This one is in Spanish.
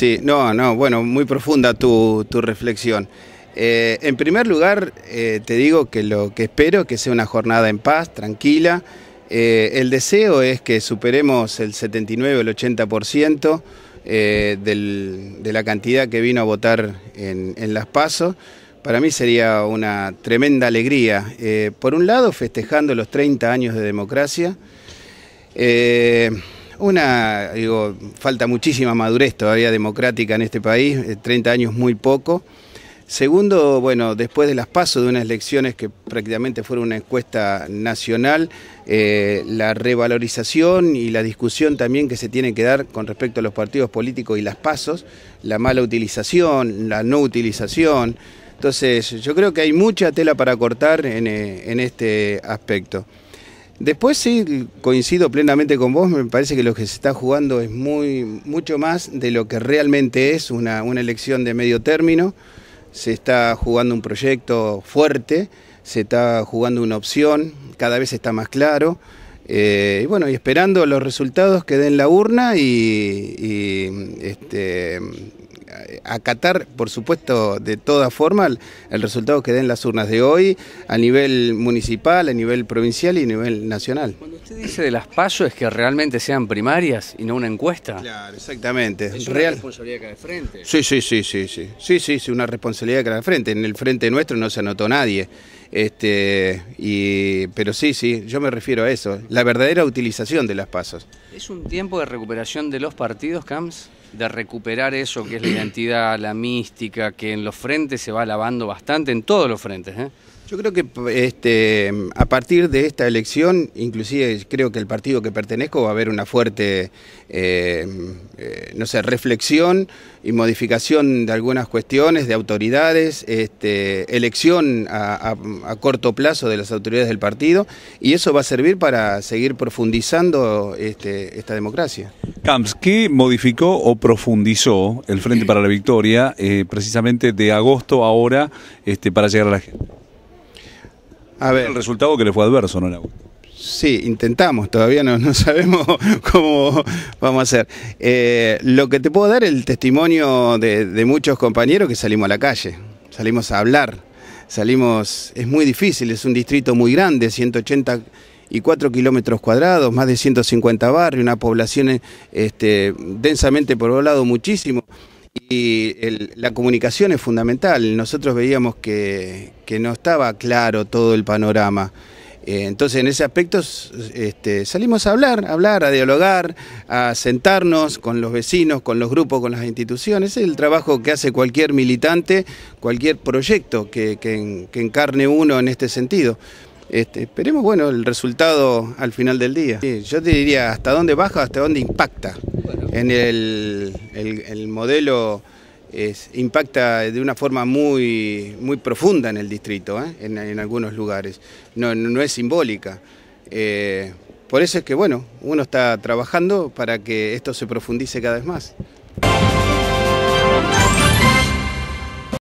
Sí, no, no, bueno, muy profunda tu, reflexión. Eh, en primer lugar, eh, te digo que lo que espero que sea una jornada en paz, tranquila. Eh, el deseo es que superemos el 79 o el 80% de la cantidad que vino a votar en, en las pasos. Para mí sería una tremenda alegría. por un lado, festejando los 30 años de democracia. Una, digo, falta muchísima madurez todavía democrática en este país, 30 eh, años muy poco. Segundo, bueno, después de las pasos de unas elecciones que prácticamente fueron una encuesta nacional, eh, la revalorización y la discusión también que se tiene que dar con respecto a los partidos políticos y las pasos, la mala utilización, la no utilización. Entonces, yo creo que hay mucha tela para cortar en eh, este aspecto. Después sí, coincido plenamente con vos, me parece que lo que se está jugando es muy, mucho más de lo que realmente es una, elección de medio término. Se está jugando un proyecto fuerte, se está jugando una opción, cada vez está más claro. Eh, y bueno, y esperando los resultados que den la urna y, y este, acatar, por supuesto, de toda forma el, resultado que den las urnas de hoy a nivel municipal, a nivel provincial y a nivel nacional. Cuando usted dice de las PASO es que realmente sean primarias y no una encuesta. Claro, exactamente. Es una responsabilidad que de frente. Sí, sí, sí, sí, sí. Sí, sí, sí, una responsabilidad que de frente. En el frente nuestro no se anotó nadie. Este, y, pero sí, sí, yo me refiero a eso, la verdadera utilización de las pasos. ¿Es un tiempo de recuperación de los partidos, Camps? De recuperar eso que es la identidad, la mística, que en los frentes se va lavando bastante, en todos los frentes. ¿eh? Yo creo que este, a partir de esta elección, inclusive creo que el partido que pertenezco va a haber una fuerte, eh, eh, no sé, reflexión y modificación de algunas cuestiones, de autoridades, este, elección a, corto plazo de las autoridades del partido, y eso va a servir para seguir profundizando este, esta democracia. Camps, ¿qué modificó o profundizó el Frente para la Victoria eh, precisamente de agosto a ahora este, para llegar a la gente? El resultado que le fue adverso, ¿no, Sí, intentamos, todavía no, sabemos cómo vamos a hacer. Eh, lo que te puedo dar es el testimonio de, muchos compañeros que salimos a la calle, salimos a hablar, salimos, es muy difícil, es un distrito muy grande, 184 kilómetros cuadrados, más de 150 barrios, una población este, densamente poblado muchísimo. Y la comunicación es fundamental. Nosotros veíamos que, no estaba claro todo el panorama. Eh, entonces, en ese aspecto este, salimos a hablar, a hablar, a dialogar, a sentarnos con los vecinos, con los grupos, con las instituciones. es el trabajo que hace cualquier militante, cualquier proyecto que encarne uno en este sentido. Este, esperemos, el resultado al final del día. yo te diría, hasta dónde baja, hasta dónde impacta. En el, modelo impacta de una forma muy, profunda en el distrito, ¿eh? en, algunos lugares. No, es simbólica. Eh, por eso es que, bueno, uno está trabajando para que esto se profundice cada vez más.